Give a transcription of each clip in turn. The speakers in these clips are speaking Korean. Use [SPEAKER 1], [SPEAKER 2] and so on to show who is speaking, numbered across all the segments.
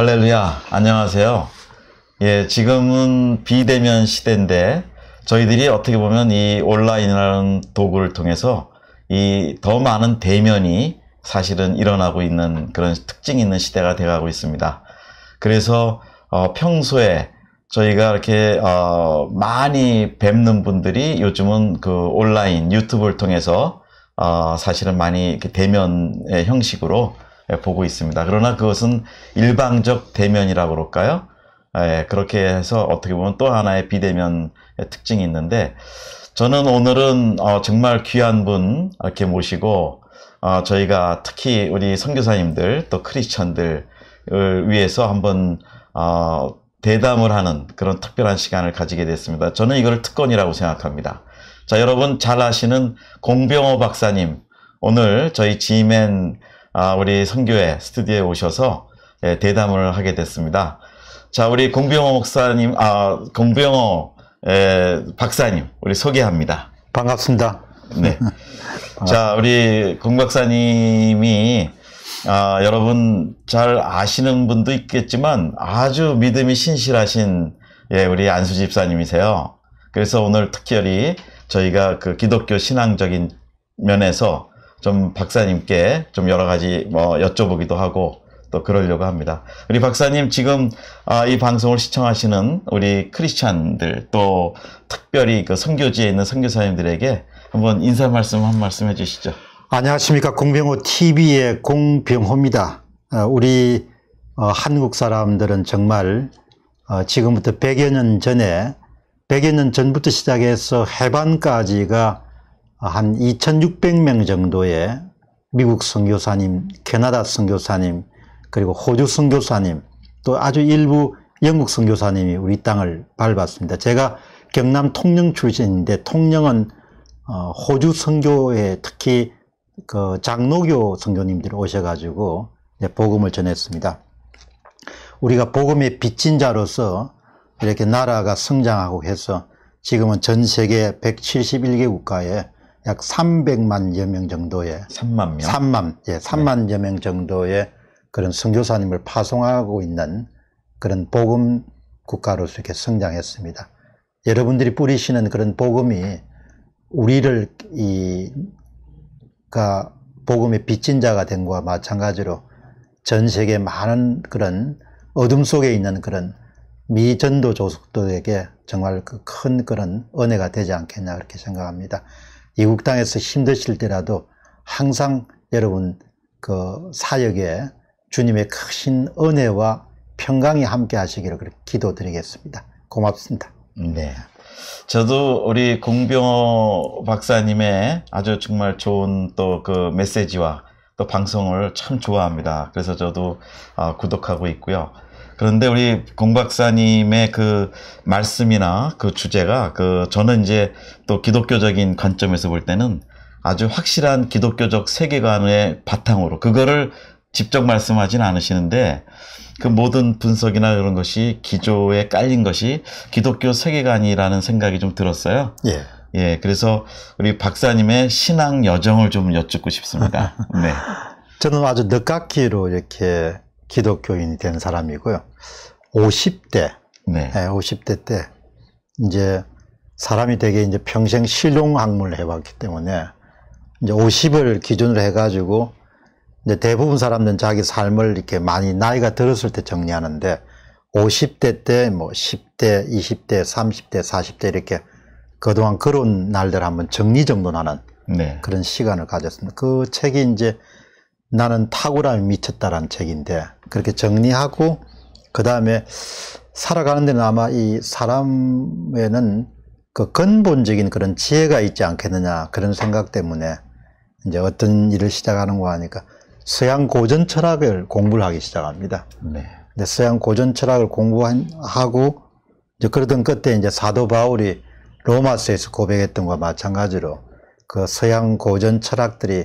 [SPEAKER 1] 할렐루야, 안녕하세요. 예, 지금은 비대면 시대인데, 저희들이 어떻게 보면 이 온라인이라는 도구를 통해서 이 더 많은 대면이 사실은 일어나고 있는 그런 특징 있는 시대가 되어가고 있습니다. 그래서 어, 평소에 저희가 이렇게 어, 많이 뵙는 분들이 요즘은 그 온라인 유튜브를 통해서 어, 사실은 많이 이렇게 대면의 형식으로 예, 보고 있습니다. 그러나 그것은 일방적 대면이라고 그럴까요? 예, 그렇게 해서 어떻게 보면 또 하나의 비대면 특징이 있는데 저는 오늘은 어, 정말 귀한 분 이렇게 모시고 어, 저희가 특히 우리 선교사님들 또 크리스천들을 위해서 한번 어, 대담을 하는 그런 특별한 시간을 가지게 됐습니다. 저는 이걸 특권이라고 생각합니다. 자 여러분 잘 아시는 공병호 박사님 오늘 저희 지맨 아, 우리 선교회 스튜디오에 오셔서 예, 대담을 하게 됐습니다. 자, 우리 공병호 목사님, 아, 공병호 예, 박사님, 우리 소개합니다. 반갑습니다. 네. 자, 우리 공 박사님이 아, 여러분 잘 아시는 분도 있겠지만 아주 믿음이 신실하신 예, 우리 안수 집사님이세요. 그래서 오늘 특별히 저희가 그 기독교 신앙적인 면에서 좀 박사님께 좀 여러 가지 뭐 여쭤보기도 하고 또 그러려고 합니다. 우리 박사님 지금 아, 이 방송을 시청하시는 우리 크리스찬들 또 특별히 그 선교지에 있는 선교사님들에게 한번 인사 말씀 한 말씀 해주시죠. 안녕하십니까 공병호
[SPEAKER 2] TV의 공병호입니다. 아, 우리 어, 한국 사람들은 정말 어, 지금부터 100여 년 전에 100여 년 전부터 시작해서 해반까지가 한 2,600명 정도의 미국 선교사님, 캐나다 선교사님, 그리고 호주 선교사님, 또 아주 일부 영국 선교사님이 우리 땅을 밟았습니다. 제가 경남 통영 출신인데 통영은 어, 호주 선교에 특히 그 장로교 선교님들이 오셔가지고 복음을 전했습니다. 우리가 복음의 빚진 자로서 이렇게 나라가 성장하고 해서 지금은 전 세계 171개 국가에 약 300만여 명 정도의 3만 명? 3만, 예, 3만여 명 정도의 그런 성교사님을 파송하고 있는 그런 복음 국가로서 이렇게 성장했습니다. 여러분들이 뿌리시는 그런 복음이 우리를 이가 복음의 빚진 자가 된 것과 마찬가지로 전 세계 많은 그런 어둠 속에 있는 그런 미전도 조속도에게 정말 그 큰 그런 은혜가 되지 않겠냐 그렇게 생각합니다. 이국 땅에서 힘드실 때라도 항상 여러분 그 사역에 주님의 크신 은혜와 평강이 함께 하시기를 기도드리겠습니다. 고맙습니다. 네.
[SPEAKER 1] 저도 우리 공병호 박사님의 아주 정말 좋은 또 그 메시지와 또 방송을 참 좋아합니다. 그래서 저도 아, 구독하고 있고요. 그런데 우리 공 박사님의 그 말씀이나 그 주제가 그 저는 이제 또 기독교적인 관점에서 볼 때는 아주 확실한 기독교적 세계관의 바탕으로 그거를 직접 말씀하진 않으시는데 그 모든 분석이나 그런 것이 기조에 깔린 것이 기독교 세계관이라는 생각이 좀 들었어요. 예. 예, 그래서 우리 박사님의 신앙 여정을 좀 여쭙고 싶습니다. 네.
[SPEAKER 2] 저는 아주 늦깎이로 이렇게 기독교인이 된 사람이고요. 50대, 네. 50대 예, 때 이제 사람이 되게 이제 평생 실용 학문을 해왔기 때문에 이제 50을 기준으로 해가지고 이제 대부분 사람들은 자기 삶을 이렇게 많이 나이가 들었을 때 정리하는데 50대 때뭐 10대, 20대, 30대, 40대 이렇게 그동안 그런 날들 한번 정리정돈하는 네. 그런 시간을 가졌습니다. 그 책이 이제 나는 탁월함이 미쳤다라는 책인데 그렇게 정리하고 그 다음에 살아가는 데는 아마 이 사람에는 그 근본적인 그런 지혜가 있지 않겠느냐 그런 생각 때문에 이제 어떤 일을 시작하는 거 하니까 서양 고전 철학을 공부를 하기 시작합니다. 네. 근데 서양 고전 철학을 공부하고 이제 그러던 그때 이제 사도 바울이 로마서에서 고백했던 것과 마찬가지로 그 서양 고전 철학들이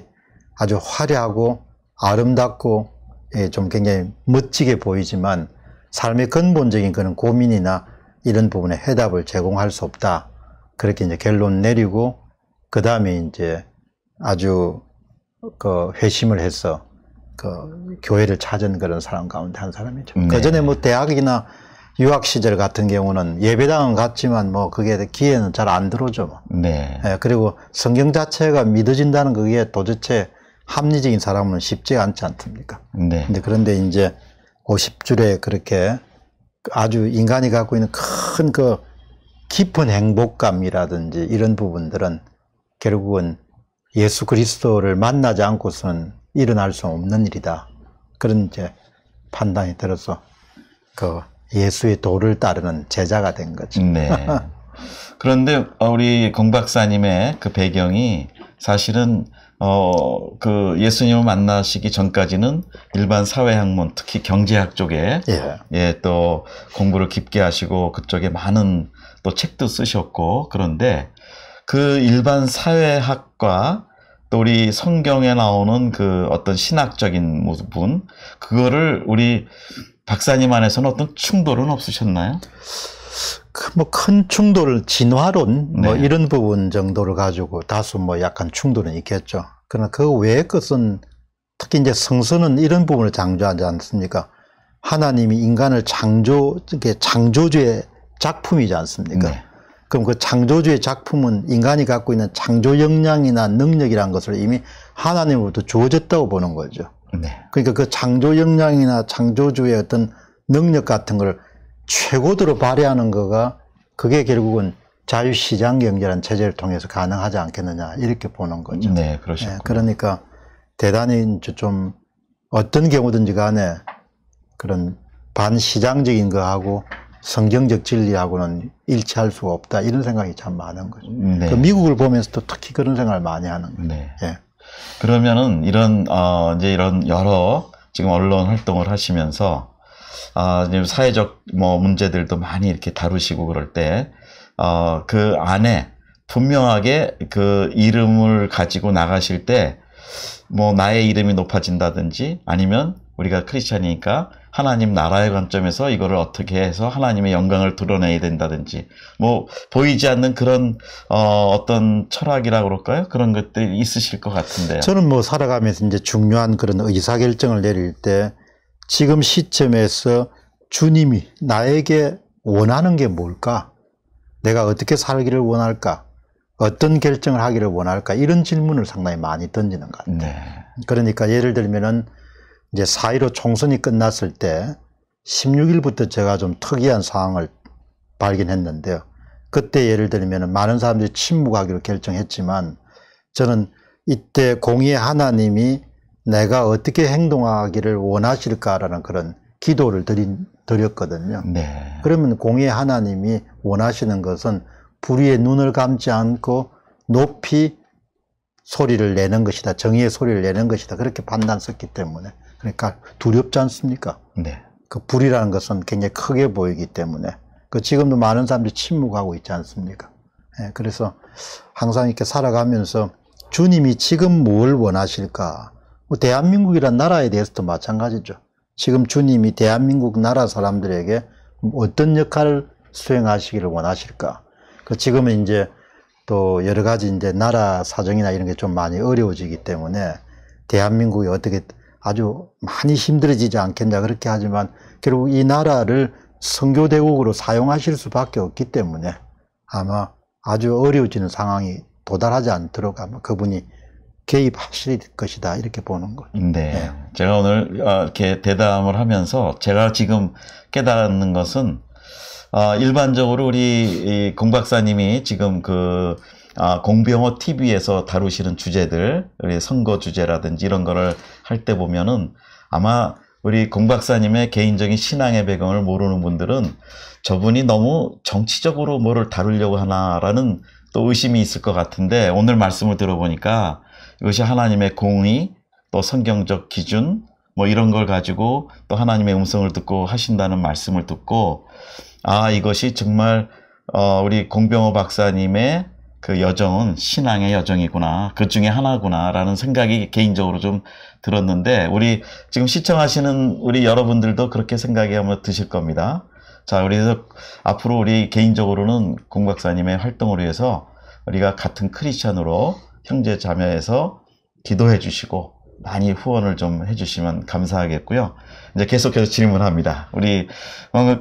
[SPEAKER 2] 아주 화려하고 아름답고 예, 좀 굉장히 멋지게 보이지만 삶의 근본적인 그런 고민이나 이런 부분에 해답을 제공할 수 없다. 그렇게 이제 결론 내리고 그 다음에 이제 아주 그 회심을 해서 그 교회를 찾은 그런 사람 가운데 한 사람이죠. 네. 그 전에 뭐 대학이나 유학 시절 같은 경우는 예배당은 갔지만 뭐 그게 기회는 잘 안 들어오죠. 뭐. 네. 예, 그리고 성경 자체가 믿어진다는 그게 도대체 합리적인 사람은 쉽지 않지 않습니까? 네. 근데 그런데 이제 50줄에 그 그렇게 아주 인간이 갖고 있는 큰 그 깊은 행복감이라든지 이런 부분들은 결국은 예수 그리스도를 만나지 않고서는 일어날 수 없는 일이다. 그런 이제 판단이 들어서 그 예수의 도를 따르는 제자가 된 거죠. 네.
[SPEAKER 1] 그런데 우리 공 박사님의 그 배경이 사실은 어, 그 예수님을 만나시기 전까지는 일반 사회학문, 특히 경제학 쪽에 예. 예, 또 공부를 깊게 하시고 그쪽에 많은 또 책도 쓰셨고 그런데 그 일반 사회학과 또 우리 성경에 나오는 그 어떤 신학적인 부분 그거를 우리 박사님 안에서는 어떤 충돌은 없으셨나요? 그 뭐큰 충돌, 진화론 뭐 네. 이런
[SPEAKER 2] 부분 정도를 가지고 다소 뭐 약간 충돌은 있겠죠. 그러나 그 외의 것은 특히 이제 성서는 이런 부분을 장조하지 않습니까? 하나님이 인간을 창조, 창조주의 작품이지 않습니까? 네. 그럼 그 창조주의 작품은 인간이 갖고 있는 창조 역량이나 능력이란 것을 이미 하나님으로부터 주어졌다고 보는 거죠. 네. 그러니까 그 창조 역량이나 창조주의 어떤 능력 같은 걸 최고도로 발휘하는 거가 그게 결국은 자유시장 경제라는 체제를 통해서 가능하지 않겠느냐 이렇게 보는 거죠. 네, 그러시 네, 예, 그러니까 대단히 좀 어떤 경우든지 간에 그런 반시장적인 거하고 성경적 진리하고는 일치할 수가 없다 이런 생각이 참 많은 거죠. 음, 네. 그 미국을 보면서도 특히 그런 생각을 많이 하는 거예요. 네. 예.
[SPEAKER 1] 그러면은 이런 어 이제 이런 여러 지금 언론 활동을 하시면서 아, 사회적 뭐 문제들도 많이 이렇게 다루시고 그럴 때, 어, 그 안에 분명하게 그 이름을 가지고 나가실 때, 뭐 나의 이름이 높아진다든지 아니면 우리가 크리스찬이니까 하나님 나라의 관점에서 이거를 어떻게 해서 하나님의 영광을 드러내야 된다든지 뭐 보이지 않는 그런 어, 어떤 철학이라 그럴까요? 그런 것들이 있으실 것 같은데요. 저는
[SPEAKER 2] 뭐 살아가면서 이제 중요한 그런 의사 결정을 내릴 때 지금 시점에서 주님이 나에게 원하는 게 뭘까? 내가 어떻게 살기를 원할까? 어떤 결정을 하기를 원할까? 이런 질문을 상당히 많이 던지는 것 같아요. 네. 그러니까 예를 들면은 이제 4.15 총선이 끝났을 때 16일부터 제가 좀 특이한 상황을 발견했는데요. 그때 예를 들면 많은 사람들이 침묵하기로 결정했지만 저는 이때 공의의 하나님이 내가 어떻게 행동하기를 원하실까라는 그런 기도를 드린, 드렸거든요. 네. 그러면 공의 하나님이 원하시는 것은 불의의 눈을 감지 않고 높이 소리를 내는 것이다. 정의의 소리를 내는 것이다. 그렇게 판단했기 때문에. 그러니까 두렵지 않습니까? 네. 그 불이라는 것은 굉장히 크게 보이기 때문에. 그 지금도 많은 사람들이 침묵하고 있지 않습니까? 예, 그래서 항상 이렇게 살아가면서 주님이 지금 뭘 원하실까? 뭐 대한민국이란 나라에 대해서도 마찬가지죠. 지금 주님이 대한민국 나라 사람들에게 어떤 역할을 수행하시기를 원하실까? 그 지금은 이제 또 여러 가지 이제 나라 사정이나 이런 게 좀 많이 어려워지기 때문에 대한민국이 어떻게 아주 많이 힘들어지지 않겠냐 그렇게 하지만 결국 이 나라를 선교대국으로 사용하실 수밖에 없기 때문에 아마 아주 어려워지는 상황이 도달하지 않도록 아마 그분이 개입하실 것이다 이렇게 보는 거죠.
[SPEAKER 1] 네. 네. 제가 오늘 아, 이렇게 대담을 하면서 제가 지금 깨달은 것은 아, 일반적으로 우리 공 박사님이 지금 그 아, 공병호 TV에서 다루시는 주제들, 우리 선거 주제라든지 이런 거를 할 때 보면은 아마 우리 공 박사님의 개인적인 신앙의 배경을 모르는 분들은 저분이 너무 정치적으로 뭐를 다루려고 하나라는 또 의심이 있을 것 같은데 오늘 말씀을 들어보니까 이것이 하나님의 공의 또 성경적 기준 뭐 이런 걸 가지고 또 하나님의 음성을 듣고 하신다는 말씀을 듣고 아 이것이 정말 어, 우리 공병호 박사님의 그 여정은 신앙의 여정이구나 그 중에 하나구나라는 생각이 개인적으로 좀 들었는데 우리 지금 시청하시는 우리 여러분들도 그렇게 생각이 한번 드실 겁니다. 자 그래서 앞으로 우리 개인적으로는 공 박사님의 활동을 위해서 우리가 같은 크리스천으로 형제 자매에서 기도해 주시고 많이 후원을 좀 해주시면 감사하겠고요. 이제 계속해서 질문합니다. 우리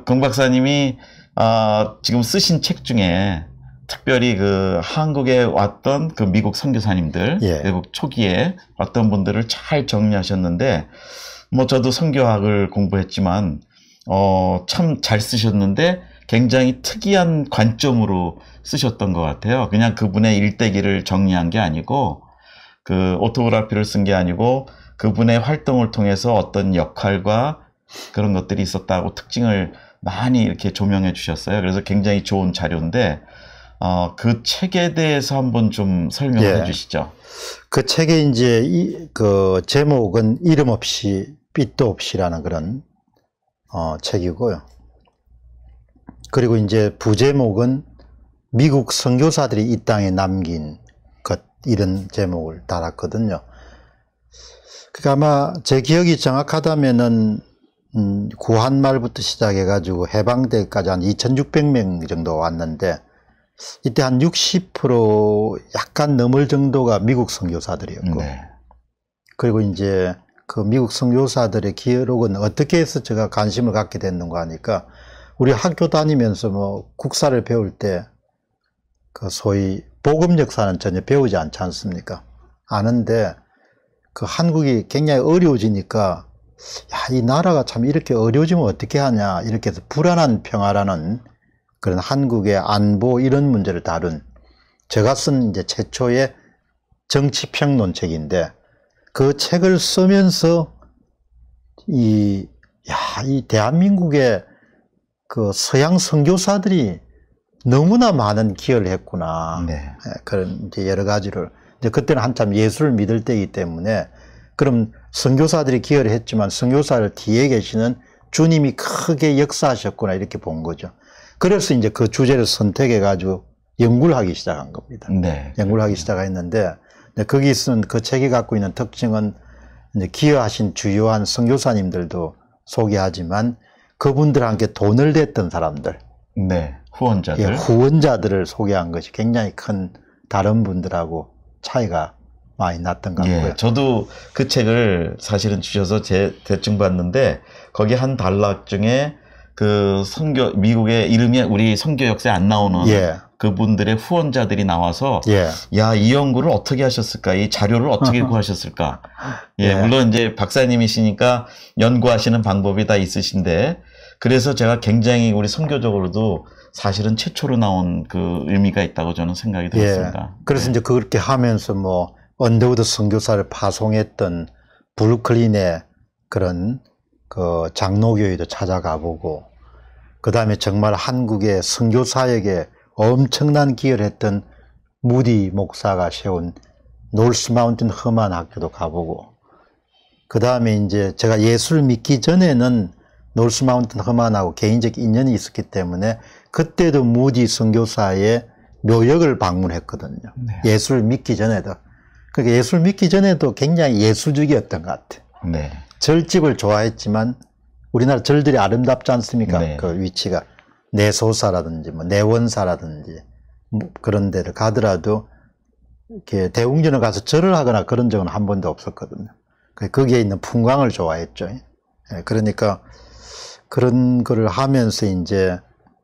[SPEAKER 1] 공 박사님이 어, 지금 쓰신 책 중에 특별히 그 한국에 왔던 그 미국 선교사님들 예. 외국 초기에 왔던 분들을 잘 정리하셨는데 뭐 저도 선교학을 공부했지만 어, 참잘 쓰셨는데 굉장히 특이한 관점으로 쓰셨던 것 같아요. 그냥 그분의 일대기를 정리한 게 아니고 그 오토그라피를 쓴 게 아니고 그분의 활동을 통해서 어떤 역할과 그런 것들이 있었다고 특징을 많이 이렇게 조명해 주셨어요. 그래서 굉장히 좋은 자료인데 어, 그 책에 대해서 한번 좀 설명해 예. 주시죠.
[SPEAKER 2] 그 책의 이제 이, 그 제목은 이름 없이 빛도 없이라는 그런 어, 책이고요. 그리고 이제 부제목은 미국 선교사들이 이 땅에 남긴 것 이런 제목을 달았거든요. 그러니까 아마 제 기억이 정확하다면은 음, 구한말부터 시작해가지고 해방때까지한 2,600명 정도 왔는데 이때 한 60% 약간 넘을 정도가 미국 선교사들이었고 네. 그리고 이제 그 미국 선교사들의 기록은 어떻게 해서 제가 관심을 갖게 됐는가 하니까 우리 학교 다니면서 뭐 국사를 배울 때 그 소위 복음 역사는 전혀 배우지 않지 않습니까? 아는데 그 한국이 굉장히 어려워지니까 야, 이 나라가 참 이렇게 어려워지면 어떻게 하냐 이렇게 해서 불안한 평화라는 그런 한국의 안보 이런 문제를 다룬 제가 쓴 이제 최초의 정치평론 책인데 그 책을 쓰면서 이, 야, 이 대한민국의 그 서양 선교사들이 너무나 많은 기여를 했구나. 네. 예, 그런 이제 여러 가지를 이제 그때는 한참 예수를 믿을 때이기 때문에 그럼 선교사들이 기여를 했지만 선교사를 뒤에 계시는 주님이 크게 역사하셨구나 이렇게 본 거죠. 그래서 이제 그 주제를 선택해 가지고 연구를 하기 시작한 겁니다. 네. 연구를 하기 시작했는데 거기 있는 그 책이 갖고 있는 특징은 기여하신 주요한 선교사님들도 소개하지만 그분들한테 돈을 댔던 사람들. 네. 후원자들. 예, 후원자들을 소개한 것이 굉장히 큰 다른 분들하고 차이가 많이 났던 것 같고요. 예,
[SPEAKER 1] 저도 그 책을 사실은 주셔서 제 대충 봤는데 거기 한 단락 중에 그 선교 미국의 이름이 우리 성교 역사에 안 나오는 예. 그분들의 후원자들이 나와서 예. 야이 연구를 어떻게 하셨을까 이 자료를 어떻게 구하셨을까 예, 예 물론 이제 박사님이시니까 연구하시는 방법이 다 있으신데 그래서 제가 굉장히 우리 선교적으로도 사실은 최초로 나온 그 의미가 있다고 저는 생각이 예. 들었습니다.
[SPEAKER 2] 예, 그래서 네. 이제 그렇게 하면서 뭐 언더우드 선교사를 파송했던 브루클린의 그런 그 장로교회도 찾아가보고 그 다음에 정말 한국의 선교사에게 엄청난 기여를 했던 무디 목사가 세운 노스 마운틴 험한 학교도 가보고 그 다음에 이제 제가 예수를 믿기 전에는 노스 마운틴 허만하고 개인적 인연이 있었기 때문에 그때도 무디 선교사의 묘역을 방문했거든요. 네. 예술 믿기 전에도. 그러니까 예술 믿기 전에도 굉장히 예술적이었던 것 같아요. 네. 절집을 좋아했지만 우리나라 절들이 아름답지 않습니까? 네. 그 위치가 내소사라든지 뭐 내원사라든지 뭐 그런 데를 가더라도 이렇게 대웅전을 가서 절을 하거나 그런 적은 한 번도 없었거든요. 그 거기에 있는 풍광을 좋아했죠. 예. 그러니까 그런 거를 하면서 이제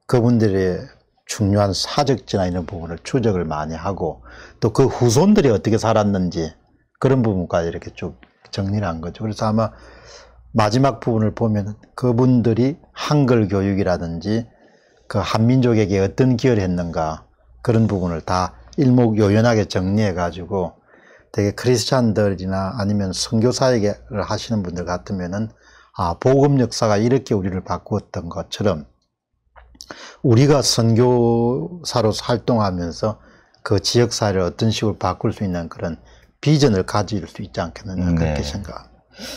[SPEAKER 2] 그분들의 중요한 사적지나 이런 부분을 추적을 많이 하고 또 그 후손들이 어떻게 살았는지 그런 부분까지 이렇게 쭉 정리를 한 거죠. 그래서 아마 마지막 부분을 보면 그분들이 한글 교육이라든지 그 한민족에게 어떤 기여를 했는가 그런 부분을 다 일목요연하게 정리해 가지고 되게 크리스찬들이나 아니면 선교사에게 하시는 분들 같으면은 아, 복음 역사가 이렇게 우리를 바꾸었던 것처럼 우리가 선교사로서 활동하면서 그 지역 사회를 어떤 식으로 바꿀 수 있는 그런 비전을 가질 수 있지 않겠느냐 그렇게 네. 생각합니다.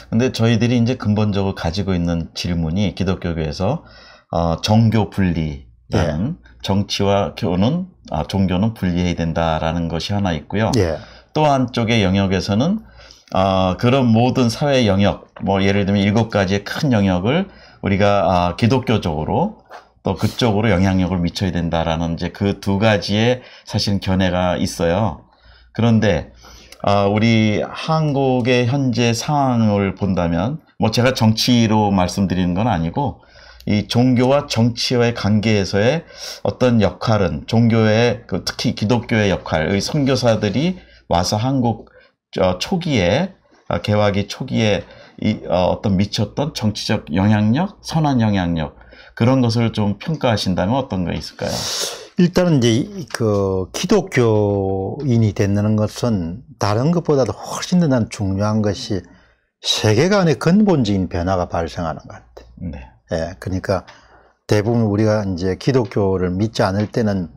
[SPEAKER 1] 근데 저희들이 이제 근본적으로 가지고 있는 질문이 기독교계에서 어, 정교 분리 예. 정치와 교는 아, 종교는 분리해야 된다라는 것이 하나 있고요. 예. 또 한쪽의 영역에서는 어, 그런 모든 사회 영역, 뭐 예를 들면 일곱 가지의 큰 영역을 우리가 어, 기독교적으로 또 그쪽으로 영향력을 미쳐야 된다라는 이제 그 두 가지의 사실 견해가 있어요. 그런데 어, 우리 한국의 현재 상황을 본다면 뭐 제가 정치로 말씀드리는 건 아니고 이 종교와 정치와의 관계에서의 어떤 역할은 종교의 그 특히 기독교의 역할, 의 선교사들이 와서 한국 초기에 아, 개화기 초기에 이, 어, 떤 미쳤던 정치적 영향력, 선한 영향력 그런 것을 좀 평가하신다면 어떤 게 있을까요?
[SPEAKER 2] 일단은 이제 그 기독교인이 된다는 것은 다른 것보다도 훨씬 더 난 중요한 것이 세계관의 근본적인 변화가 발생하는 것 같아요. 네. 예, 그러니까 대부분 우리가 이제 기독교를 믿지 않을 때는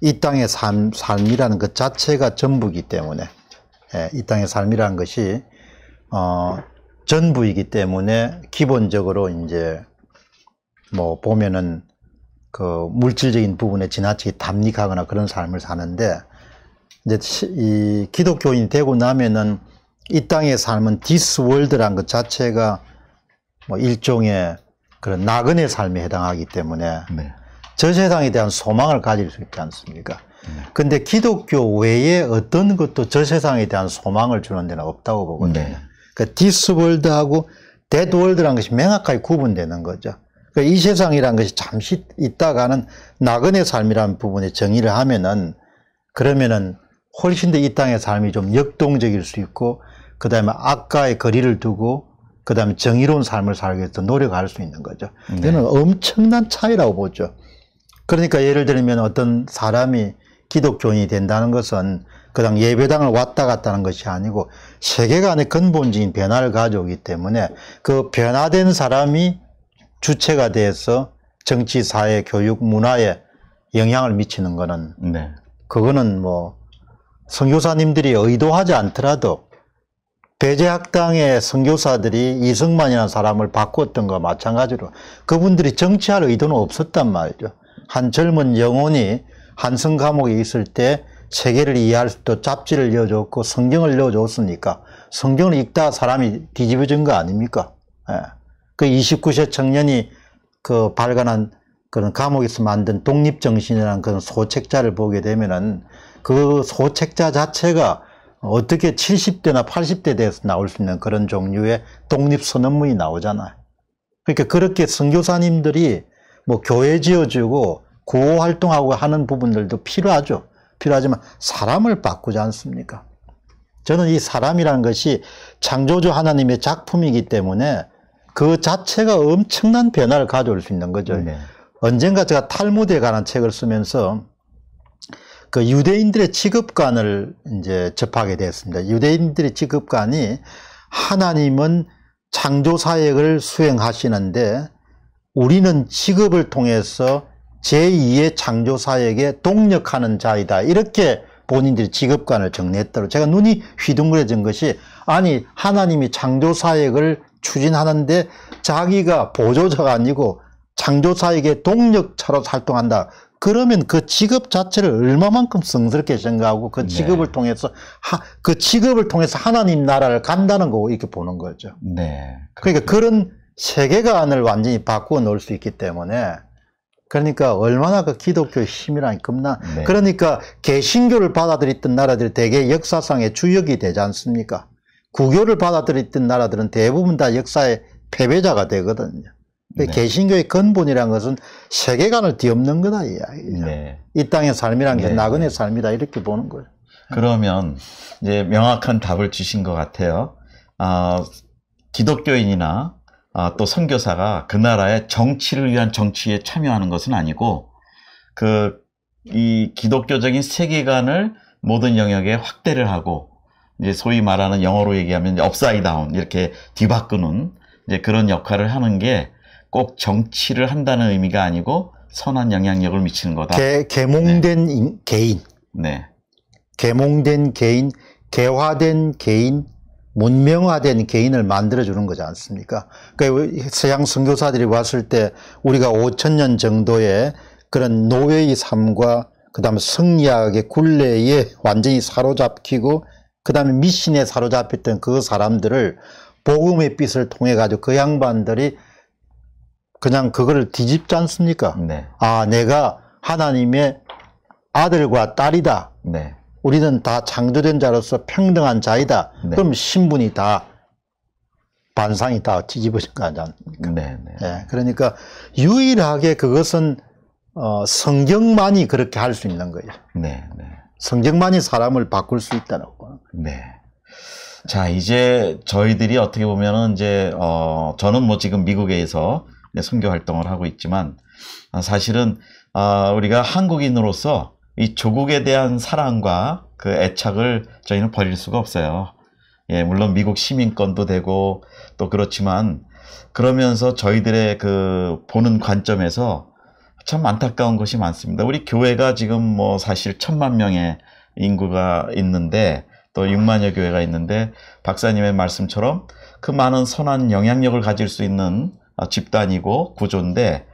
[SPEAKER 2] 이 땅의 삶, 삶이라는 것 자체가 전부기 때문에 예, 이 땅의 삶이라는 것이 어, 전부이기 때문에 기본적으로 이제 뭐 보면은 그 물질적인 부분에 지나치게 담닉하거나 그런 삶을 사는데 이제 이 기독교인이 되고 나면은 이 땅의 삶은 디스월드란 것 자체가 뭐 일종의 그런 나그네 삶에 해당하기 때문에 네. 저 세상에 대한 소망을 가질 수 있지 않습니까? 네. 근데 기독교 외에 어떤 것도 저 세상에 대한 소망을 주는 데는 없다고 보거든요. 네. 그 디스월드하고 데드월드라는 것이 명확하게 구분되는 거죠. 그러니까 이 세상이라는 것이 잠시 있다가는 낙원의 삶이라는 부분에 정의를 하면은 그러면은 훨씬 더 이 땅의 삶이 좀 역동적일 수 있고 그 다음에 악과의 거리를 두고 그 다음에 정의로운 삶을 살기 위해서 노력할 수 있는 거죠. 네. 이거는 엄청난 차이라고 보죠. 그러니까 예를 들면 어떤 사람이 기독교인이 된다는 것은 그냥 예배당을 왔다 갔다 하는 것이 아니고 세계관의 근본적인 변화를 가져오기 때문에 그 변화된 사람이 주체가 돼서 정치, 사회, 교육, 문화에 영향을 미치는 거는 네. 그거는 뭐 선교사님들이 의도하지 않더라도 배제학당의 선교사들이 이승만이라는 사람을 바꿨던 거 마찬가지로 그분들이 정치할 의도는 없었단 말이죠. 한 젊은 영혼이 한성 감옥에 있을 때 세계를 이해할 수도 잡지를 넣어줬고 성경을 넣어줬으니까 성경을 읽다 사람이 뒤집어진 거 아닙니까? 예. 그 29세 청년이 그 발간한 그런 감옥에서 만든 독립정신이라는 그런 소책자를 보게 되면은 그 소책자 자체가 어떻게 70대나 80대 돼서 나올 수 있는 그런 종류의 독립선언문이 나오잖아요. 그러니까 그렇게 선교사님들이 뭐 교회 지어주고 구호 활동하고 하는 부분들도 필요하죠. 필요하지만 사람을 바꾸지 않습니까? 저는 이 사람이라는 것이 창조주 하나님의 작품이기 때문에 그 자체가 엄청난 변화를 가져올 수 있는 거죠. 네. 언젠가 제가 탈무드에 관한 책을 쓰면서 그 유대인들의 직업관을 이제 접하게 되었습니다. 유대인들의 직업관이 하나님은 창조 사역을 수행하시는데 우리는 직업을 통해서 제2의 창조사에게 동력하는 자이다. 이렇게 본인들이 직업관을 정리했다고 제가 눈이 휘둥그레진 것이 아니 하나님이 창조사역을 추진하는데 자기가 보조자가 아니고 창조사역의 동력차로 활동한다. 그러면 그 직업 자체를 얼마만큼 성스럽게 생각하고 그 네. 직업을 네. 통해서 하, 그 직업을 통해서 하나님 나라를 간다는 거고 이렇게 보는 거죠. 네. 그러니까 그런 세계관을 완전히 바꾸어 놓을 수 있기 때문에 그러니까 얼마나 그 기독교의 힘이란 겁나 네. 그러니까 개신교를 받아들였던 나라들이 대개 역사상의 주역이 되지 않습니까? 구교를 받아들였던 나라들은 대부분 다 역사의 패배자가 되거든요. 네. 개신교의 근본이란 것은 세계관을 뒤엎는 거다 이 이야기죠. 네. 이 땅의 삶이란 게 네. 나그네 삶이다 이렇게 보는 거예요.
[SPEAKER 1] 그러면 이제 명확한 답을 주신 것 같아요. 아, 기독교인이나 아, 또 선교사가 그 나라의 정치를 위한 정치에 참여하는 것은 아니고 그 이 기독교적인 세계관을 모든 영역에 확대를 하고 이제 소위 말하는 영어로 얘기하면 업사이 다운 이렇게 뒤바꾸는 이제 그런 역할을 하는 게 꼭 정치를 한다는 의미가 아니고 선한 영향력을 미치는 거다. 개,
[SPEAKER 2] 개몽된 네. 인, 개인. 네. 네. 개몽된 개인, 개화된 개인, 문명화된 개인을 만들어주는 거지 않습니까? 그러니까 서양 선교사들이 왔을 때 우리가 5천년 정도의 그런 노예의 삶과 그 다음에 성리학의 굴레에 완전히 사로잡히고 그 다음에 미신에 사로잡혔던 그 사람들을 복음의 빛을 통해 가지고 그 양반들이 그냥 그거를 뒤집지 않습니까? 네. 아, 내가 하나님의 아들과 딸이다. 네. 우리는 다 창조된 자로서 평등한 자이다. 네. 그럼 신분이 다 반상이 다 뒤집어진 거 아니지 습니까 네, 네. 예, 그러니까 유일하게 그것은 어, 성경만이 그렇게 할 수 있는 거예요.
[SPEAKER 1] 네, 네. 성경만이 사람을 바꿀 수 있다는 거. 네. 자, 이제 저희들이 어떻게 보면은 이제 어 저는 뭐 지금 미국에서 선교 활동을 하고 있지만 아, 사실은 어, 우리가 한국인으로서 이 조국에 대한 사랑과 그 애착을 저희는 버릴 수가 없어요. 예, 물론 미국 시민권도 되고 또 그렇지만 그러면서 저희들의 그 보는 관점에서 참 안타까운 것이 많습니다. 우리 교회가 지금 뭐 사실 천만 명의 인구가 있는데 또 6만여 교회가 있는데 박사님의 말씀처럼 그 많은 선한 영향력을 가질 수 있는 어, 집단이고 구조인데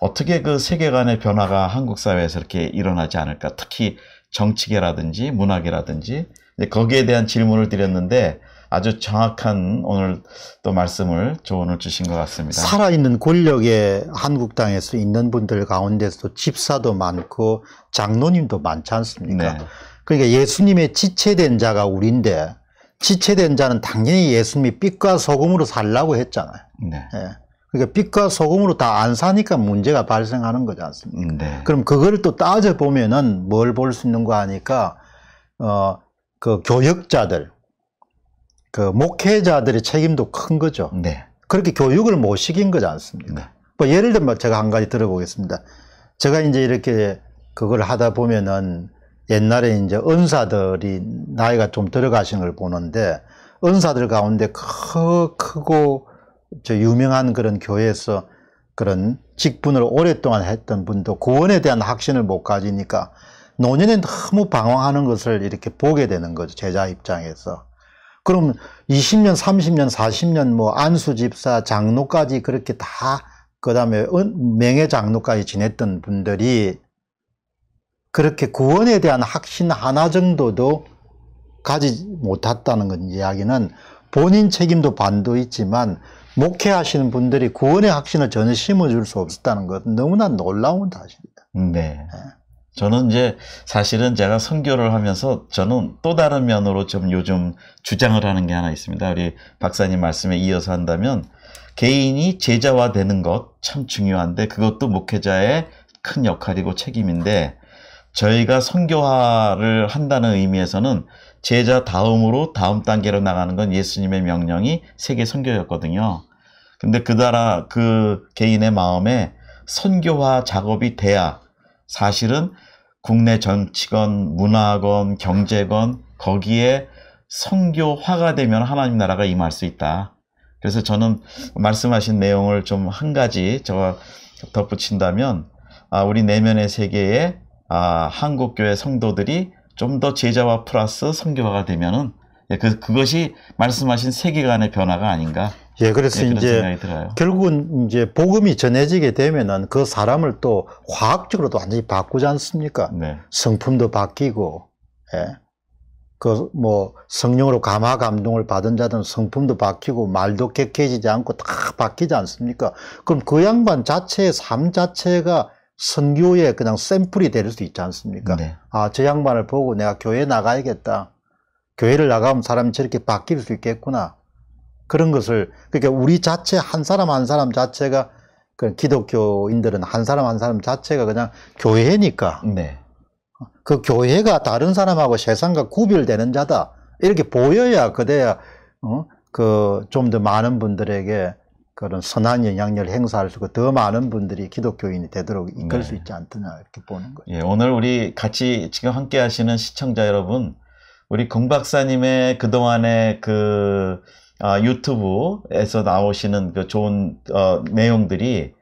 [SPEAKER 1] 어떻게 그 세계관의 변화가 한국 사회에서 이렇게 일어나지 않을까 특히 정치계라든지 문학이라든지 거기에 대한 질문을 드렸는데 아주 정확한 오늘 또 말씀을 조언을 주신 것 같습니다.
[SPEAKER 2] 살아있는 권력의 한국당에서 있는 분들 가운데서도 집사도 많고 장로님도 많지 않습니까? 네. 그러니까 예수님의 지체된 자가 우리인데 지체된 자는 당연히 예수님이 빛과 소금으로 살라고 했잖아요. 네. 예. 그러니까 빛과 소금으로 다 안 사니까 문제가 발생하는 거지 않습니까? 네. 그럼 그걸 또 따져 보면은 뭘 볼 수있는거 하니까 어 그 교역자들, 그 목회자들의 책임도 큰 거죠. 네. 그렇게 교육을 못 시킨 거지 않습니까? 네. 뭐 예를 들면 제가 한 가지 들어보겠습니다. 제가 이제 이렇게 그걸 하다 보면은 옛날에 이제 은사들이 나이가 좀 들어가신 걸 보는데 은사들 가운데 크, 크고 저 유명한 그런 교회에서 그런 직분을 오랫동안 했던 분도 구원에 대한 확신을 못 가지니까 노년에 너무 방황하는 것을 이렇게 보게 되는 거죠. 제자 입장에서. 그럼 20년, 30년, 40년 뭐 안수 집사, 장로까지 그렇게 다 그다음에 명예 장로까지 지냈던 분들이 그렇게 구원에 대한 확신 하나 정도도 가지 못했다는 건 이야기는 본인 책임도 반도 있지만 목회하시는 분들이 구원의 확신을 전혀 심어줄 수 없었다는 것은 너무나 놀라운 사실입니다.
[SPEAKER 1] 네. 네. 저는 이제 사실은 제가 선교를 하면서 저는 또 다른 면으로 좀 요즘 주장을 하는 게 하나 있습니다. 우리 박사님 말씀에 이어서 한다면 개인이 제자화 되는 것 참 중요한데 그것도 목회자의 큰 역할이고 책임인데 저희가 선교화를 한다는 의미에서는 제자 다음으로 다음 단계로 나가는 건 예수님의 명령이 세계 선교였거든요. 근데 그나라 그 개인의 마음에 선교화 작업이 돼야 사실은 국내 정치건 문화건 경제건 거기에 선교화가 되면 하나님 나라가 임할 수 있다. 그래서 저는 말씀하신 내용을 좀 한 가지 제가 덧붙인다면 아, 우리 내면의 세계에 아, 한국교회 성도들이 좀더 제자와 플러스 성교화가 되면은 예, 그 그것이 말씀하신 세계관의 변화가 아닌가. 예, 그래서 예, 이제
[SPEAKER 2] 결국은 이제 복음이 전해지게 되면은 그 사람을 또 화학적으로도 완전히 바꾸지 않습니까? 네. 성품도 바뀌고, 예. 그 뭐 성령으로 감화 감동을 받은 자들은 성품도 바뀌고 말도 객해지지 않고 다 바뀌지 않습니까? 그럼 그 양반 자체의 삶 자체가 선교의 그냥 샘플이 될 수 있지 않습니까? 네. 아, 저 양반을 보고 내가 교회 나가야겠다. 교회를 나가면 사람이 저렇게 바뀔 수 있겠구나. 그런 것을, 그러니까 우리 자체, 한 사람 한 사람 자체가, 그 기독교인들은 한 사람 한 사람 자체가 그냥 교회니까. 네. 그 교회가 다른 사람하고 세상과 구별되는 자다. 이렇게 보여야 그대야, 어? 그 좀 더 많은 분들에게 그런 선한 영향력을 행사할 수 있고 더 많은 분들이 기독교인이 되도록 이끌 네. 수 있지 않느냐 이렇게 보는
[SPEAKER 1] 거예요. 예, 오늘 우리 같이 지금 함께 하시는 시청자 여러분, 우리 공 박사님의 그동안의 그 아, 유튜브에서 나오시는 그 좋은 어, 내용들이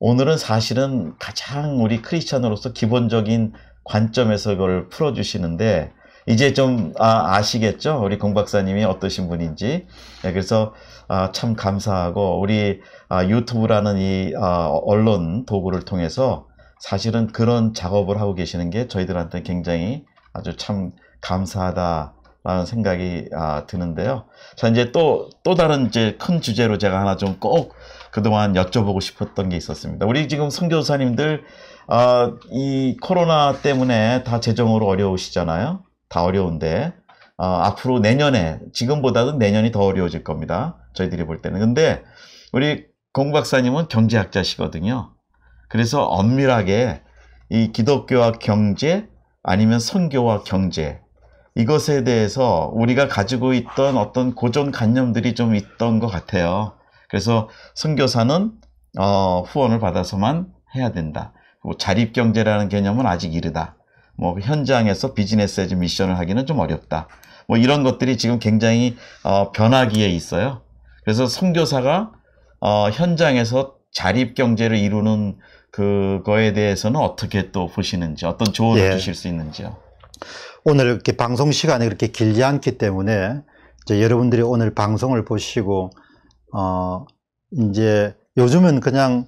[SPEAKER 1] 오늘은 사실은 가장 우리 크리스천으로서 기본적인 관점에서 그걸 풀어주시는데 이제 좀 아, 시겠죠 우리 공 박사님이 어떠신 분인지. 네, 그래서 아, 참 감사하고 우리 아, 유튜브라는 이 아, 언론 도구를 통해서 사실은 그런 작업을 하고 계시는 게 저희들한테 굉장히 아주 참 감사하다라는 생각이 드는데요. 자 이제 또또 또 다른 이제 큰 주제로 제가 하나 좀 꼭 그동안 여쭤보고 싶었던 게 있었습니다. 우리 지금 선교사님들 아, 이 코로나 때문에 다 재정으로 어려우시잖아요. 다 어려운데 어, 앞으로 내년에 지금보다는 내년이 더 어려워질 겁니다. 저희들이 볼 때는. 근데 우리 공 박사님은 경제학자시거든요. 그래서 엄밀하게 이 기독교와 경제 아니면 선교와 경제 이것에 대해서 우리가 가지고 있던 어떤 고정관념들이 좀 있던 것 같아요. 그래서 선교사는 어, 후원을 받아서만 해야 된다. 자립경제라는 개념은 아직 이르다. 뭐 현장에서 비즈니스 에 미션을 하기는 좀 어렵다. 뭐 이런 것들이 지금 굉장히 어, 변하기에 있어요. 그래서 선교사가 어, 현장에서 자립 경제를 이루는 그거에 대해서는 어떻게 또 보시는지 어떤 조언을 예. 주실 수 있는지요? 오늘 이렇게 방송
[SPEAKER 2] 시간이 그렇게 길지 않기 때문에 이제 여러분들이 오늘 방송을 보시고 어 이제 요즘은 그냥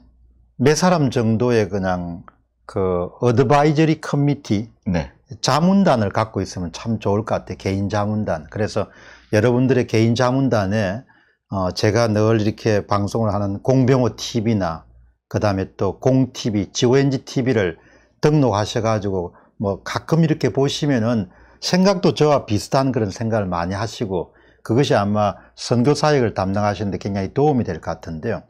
[SPEAKER 2] 몇 사람 정도의 그냥 그 어드바이저리 커뮤니티 네. 자문단을 갖고 있으면 참 좋을 것 같아요. 개인 자문단. 그래서 여러분들의 개인 자문단에 어 제가 늘 이렇게 방송을 하는 공병호 TV나 그 다음에 또 공TV, 지오엔지 TV를 등록하셔가지고 뭐 가끔 이렇게 보시면은 생각도 저와 비슷한 그런 생각을 많이 하시고 그것이 아마 선교 사역을 담당하시는데 굉장히 도움이 될 것 같은데요.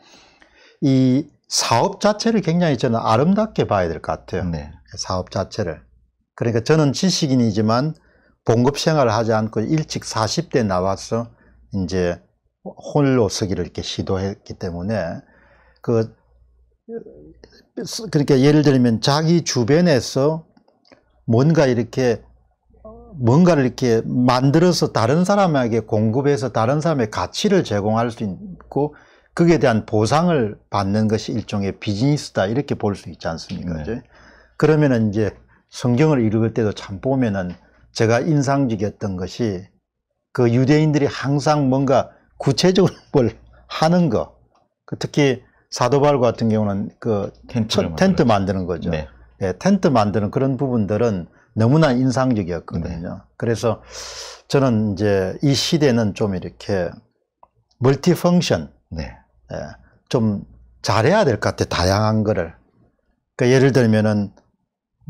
[SPEAKER 2] 이 사업 자체를 굉장히 저는 아름답게 봐야 될 것 같아요. 네. 사업 자체를. 그러니까 저는 지식인이지만 봉급 생활을 하지 않고 일찍 40대 나와서 이제 홀로 서기를 이렇게 시도했기 때문에 그 그러니까 예를 들면 자기 주변에서 뭔가 이렇게 뭔가를 이렇게 만들어서 다른 사람에게 공급해서 다른 사람의 가치를 제공할 수 있고 그에 대한 보상을 받는 것이 일종의 비즈니스다 이렇게 볼 수 있지 않습니까? 네. 그러면 이제 성경을 읽을 때도 참 보면은 제가 인상적이었던 것이 그 유대인들이 항상 뭔가 구체적으로 뭘 하는 거. 그 특히 사도발울 같은 경우는 그 텐트, 텐트 만드는 거죠. 네. 네, 텐트 만드는 그런 부분들은 너무나 인상적이었거든요. 네. 그래서 저는 이제 이 시대는 좀 이렇게 멀티펑션, 네. 예, 좀 잘해야 될 것 같아요. 다양한 거를. 그러니까 예를 들면은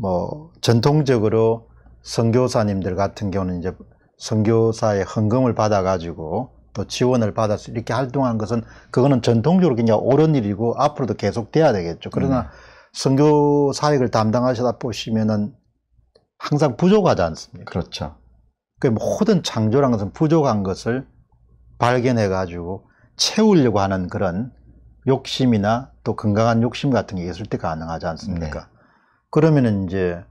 [SPEAKER 2] 뭐 전통적으로 선교사님들 같은 경우는 이제 선교사의 헌금을 받아가지고 또 지원을 받아서 이렇게 활동한 것은 그거는 전통적으로 그냥 옳은 일이고 앞으로도 계속 돼야 되겠죠. 그러나 음. 선교 사역을 담당하시다 보시면은 항상 부족하지 않습니까? 그렇죠. 그 모든 뭐 창조란 것은 부족한 것을 발견해 가지고 채우려고 하는 그런 욕심이나 또 건강한 욕심 같은 게 있을 때 가능하지 않습니까? 네. 그러면 이제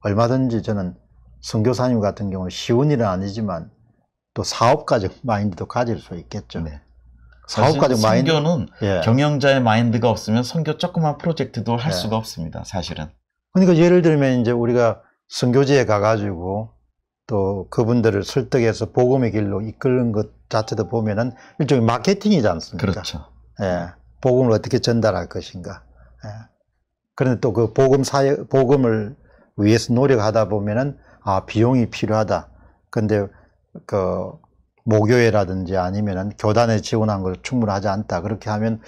[SPEAKER 2] 얼마든지 저는 선교사님 같은 경우는 쉬운 일은 아니지만 또 사업가적 마인드도 가질 수 있겠죠. 네. 사업가적 마인드. 선교는 예.
[SPEAKER 1] 경영자의 마인드가 없으면 선교 조그만 프로젝트도 할 예. 수가 없습니다. 사실은.
[SPEAKER 2] 그러니까 예를 들면 이제 우리가 선교지에 가가지고 또 그분들을 설득해서 복음의 길로 이끄는 것 자체도 보면은 일종의 마케팅이지 않습니까? 그렇죠. 예. 복음을 어떻게 전달할 것인가. 예. 그런데 또 그 복음 사역, 복음을 위해서 노력하다 보면은 아, 비용이 필요하다. 근데 그 모교회라든지 아니면은 교단에 지원한 걸 충분하지 않다. 그렇게 하면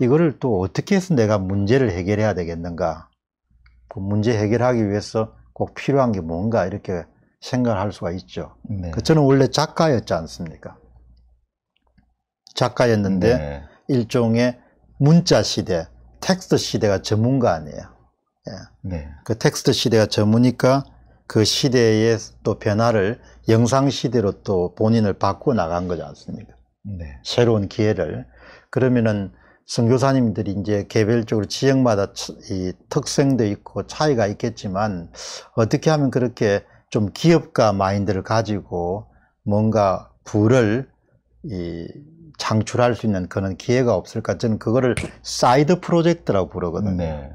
[SPEAKER 2] 이거를 또 어떻게 해서 내가 문제를 해결해야 되겠는가? 그 문제 해결하기 위해서 꼭 필요한 게 뭔가 이렇게 생각을 할 수가 있죠. 네. 그 저는 원래 작가였지 않습니까? 작가였는데 네. 일종의 문자 시대, 텍스트 시대가 전문가 아니에요. 예. 네. 그 텍스트 시대가 전문이니까그 시대의 또 변화를 영상 시대로 또 본인을 바꿔 나간 거지 않습니까? 네. 새로운 기회를 그러면은 선교사님들이 이제 개별적으로 지역마다 이 특성도 있고 차이가 있겠지만 어떻게 하면 그렇게 좀 기업가 마인드를 가지고 뭔가 부를 이 창출할 수 있는 그런 기회가 없을까 저는 그거를 사이드 프로젝트라고 부르거든요. 네.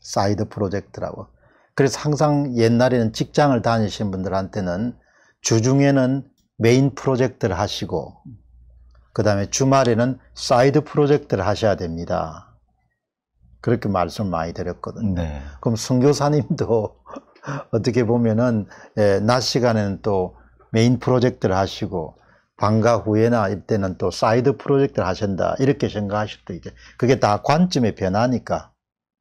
[SPEAKER 2] 사이드 프로젝트라고. 그래서 항상 옛날에는 직장을 다니신 분들한테는 주중에는 메인 프로젝트를 하시고 그 다음에 주말에는 사이드 프로젝트를 하셔야 됩니다. 그렇게 말씀을 많이 드렸거든요. 네. 그럼 선교사님도 어떻게 보면은 예, 낮 시간에는 또 메인 프로젝트를 하시고 방과 후에나 이때는 또 사이드 프로젝트를 하신다 이렇게 생각하실 때 이제 그게 다 관점의 변화니까.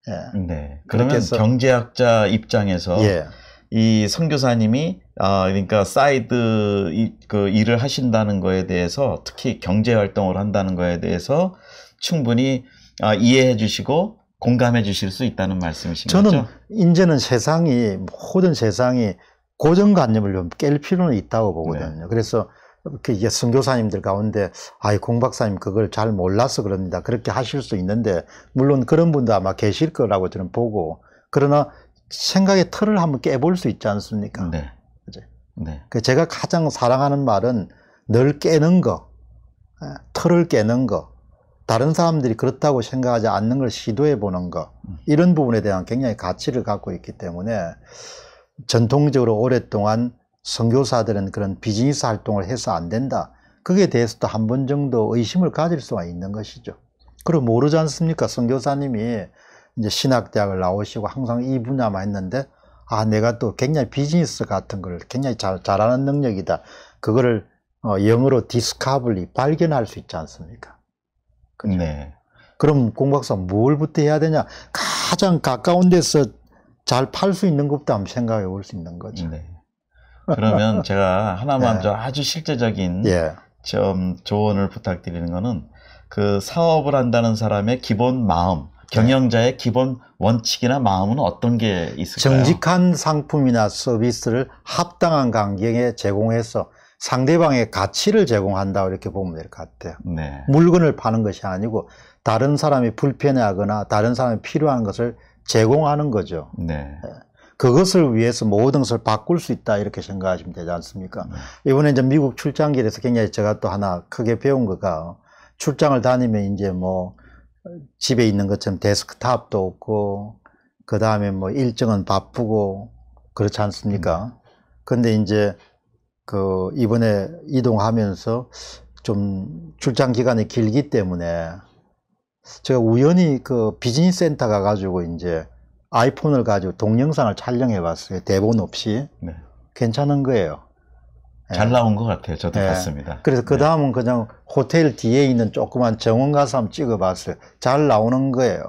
[SPEAKER 2] 예. 네. 그러면
[SPEAKER 1] 경제학자 입장에서 예. 이 선교사님이 아 그러니까 사이드 이, 그 일을 하신다는 거에 대해서 특히 경제 활동을 한다는 거에 대해서 충분히 아, 이해해 주시고 공감해 주실 수 있다는 말씀이신 저는 거죠?
[SPEAKER 2] 저는 이제는 세상이 모든 세상이 고정관념을 좀 깰 필요는 있다고 보거든요. 네. 그래서 그 선교사님들 가운데 아이 공박사님 그걸 잘 몰라서 그럽니다. 그렇게 하실 수 있는데 물론 그런 분도 아마 계실 거라고 저는 보고 그러나 생각의 틀을 한번 깨볼 수 있지 않습니까? 네. 그죠? 네. 그 제가 가장 사랑하는 말은 늘 깨는 거, 예, 틀을 깨는 거, 다른 사람들이 그렇다고 생각하지 않는 걸 시도해 보는 거 음. 이런 부분에 대한 굉장히 가치를 갖고 있기 때문에 전통적으로 오랫동안 선교사들은 그런 비즈니스 활동을 해서 안 된다. 그게 대해서도 한 번 정도 의심을 가질 수가 있는 것이죠. 그럼 모르지 않습니까? 선교사님이 이제 신학대학을 나오시고 항상 이 분야만 했는데 아 내가 또 굉장히 비즈니스 같은 걸 굉장히 잘, 잘하는 능력이다. 그거를 어, 영어로 디스카블리 발견할 수 있지 않습니까? 그렇죠? 네. 그럼 공박사 뭘부터 해야 되냐? 가장 가까운 데서 잘 팔 수 있는 것부터 한번 생각해 볼 수 있는 거죠. 네.
[SPEAKER 1] 그러면 제가 하나만 저 예. 아주 실제적인 예. 좀 조언을 부탁드리는 거는 그 사업을 한다는 사람의 기본 마음, 경영자의 네. 기본 원칙이나 마음은 어떤 게 있을까요? 정직한 상품이나 서비스를 합당한 가격에
[SPEAKER 2] 제공해서 상대방의 가치를 제공한다 이렇게 보면 될 것 같아요. 네. 물건을 파는 것이 아니고 다른 사람이 불편해하거나 다른 사람이 필요한 것을 제공하는 거죠. 네. 예. 그것을 위해서 모든 것을 바꿀 수 있다 이렇게 생각하시면 되지 않습니까? 네. 이번에 이제 미국 출장길에서 굉장히 제가 또 하나 크게 배운 거가 출장을 다니면 이제 뭐 집에 있는 것처럼 데스크탑도 없고 그 다음에 뭐 일정은 바쁘고 그렇지 않습니까? 그런데 음. 이제 그 이번에 이동하면서 좀 출장 기간이 길기 때문에 제가 우연히 그 비즈니스 센터 가가지고 이제 아이폰을 가지고 동영상을 촬영해 봤어요. 대본 없이. 네. 괜찮은 거예요.
[SPEAKER 1] 잘 예. 나온 것 같아요. 저도 네. 봤습니다.
[SPEAKER 2] 그래서 그 네. 다음은 네. 그냥 호텔 뒤에 있는 조그만 정원 가서 한번 찍어 봤어요. 잘 나오는 거예요.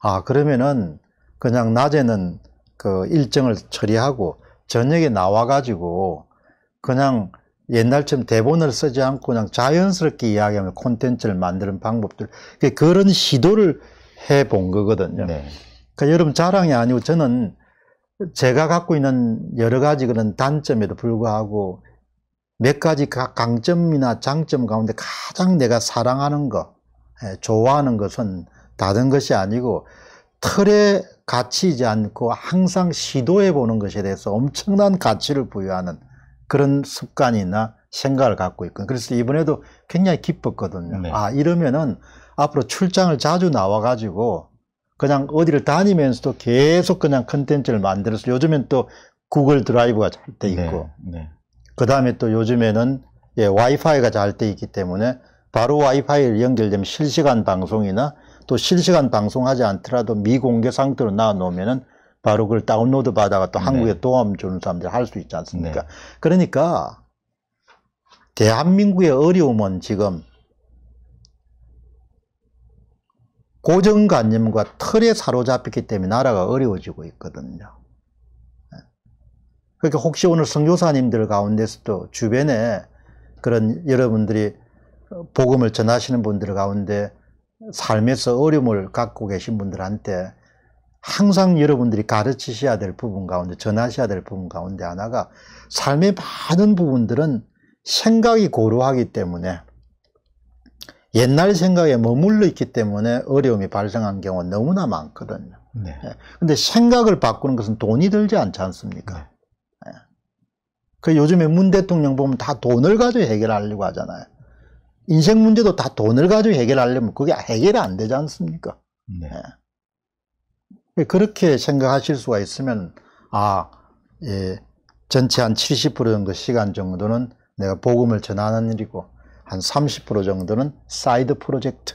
[SPEAKER 2] 아, 그러면은 그냥 낮에는 그 일정을 처리하고 저녁에 나와가지고 그냥 옛날처럼 대본을 쓰지 않고 그냥 자연스럽게 이야기하면 콘텐츠를 만드는 방법들. 그러니까 그런 시도를 해 본 거거든요. 네. 그러니까 여러분 자랑이 아니고 저는 제가 갖고 있는 여러 가지 그런 단점에도 불구하고 몇 가지 강점이나 장점 가운데 가장 내가 사랑하는 것, 예, 좋아하는 것은 다른 것이 아니고 틀에 갇히지 않고 항상 시도해 보는 것에 대해서 엄청난 가치를 부여하는 그런 습관이나 생각을 갖고 있거든요. 그래서 이번에도 굉장히 기뻤거든요. 네. 아, 이러면은 앞으로 출장을 자주 나와가지고 그냥 어디를 다니면서도 계속 그냥 컨텐츠를 만들어서 요즘엔 또 구글 드라이브가 잘돼 네, 있고 네, 네. 그 다음에 또 요즘에는 예, 와이파이가 잘 돼 있기 때문에 바로 와이파이를 연결되면 실시간 방송이나 또 실시간 방송하지 않더라도 미공개 상태로 놔놓으면은 바로 그걸 다운로드 받아가 또 네. 한국에 도움 주는 사람들이 할 수 있지 않습니까? 네. 그러니까 대한민국의 어려움은 지금 고정관념과 틀에 사로잡혔기 때문에 나라가 어려워지고 있거든요. 예. 그러니까 혹시 오늘 성교사님들 가운데서도 주변에 그런 여러분들이 복음을 전하시는 분들 가운데 삶에서 어려움을 갖고 계신 분들한테 항상 여러분들이 가르치셔야 될 부분 가운데 전하셔야 될 부분 가운데 하나가 삶의 많은 부분들은 생각이 고루하기 때문에 옛날 생각에 머물러 있기 때문에 어려움이 발생한 경우는 너무나 많거든요. 네. 예. 근데 생각을 바꾸는 것은 돈이 들지 않지 않습니까? 네. 예. 그 요즘에 문 대통령 보면 다 돈을 가지고 해결하려고 하잖아요. 인생 문제도 다 돈을 가지고 해결하려면 그게 해결이 안 되지 않습니까? 네. 네. 그렇게 생각하실 수가 있으면, 아, 예, 전체 한 70% 정도 그 시간 정도는 내가 복음을 전하는 일이고, 한30% 정도는 사이드 프로젝트,